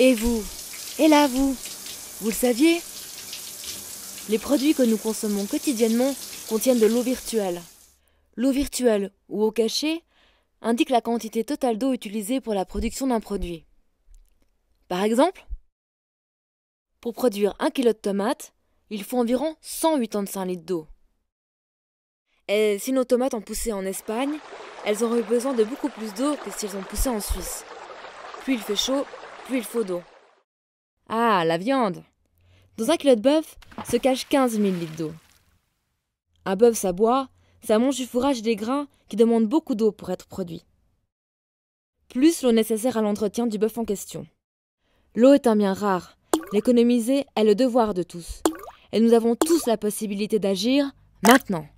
Et vous Et là, vous Vous le saviez Les produits que nous consommons quotidiennement contiennent de l'eau virtuelle. L'eau virtuelle, ou eau cachée, indique la quantité totale d'eau utilisée pour la production d'un produit. Par exemple, pour produire un kilo de tomates, il faut environ 185 litres d'eau. Et si nos tomates ont poussé en Espagne, elles auraient eu besoin de beaucoup plus d'eau que s'ils ont poussé en Suisse. Puis il fait chaud, plus il faut d'eau. Ah, la viande Dans un kilo de bœuf se cachent 15 000 litres d'eau. Un bœuf, ça boit, ça mange du fourrage des grains qui demandent beaucoup d'eau pour être produits. Plus l'eau nécessaire à l'entretien du bœuf en question. L'eau est un bien rare. L'économiser est le devoir de tous. Et nous avons tous la possibilité d'agir maintenant.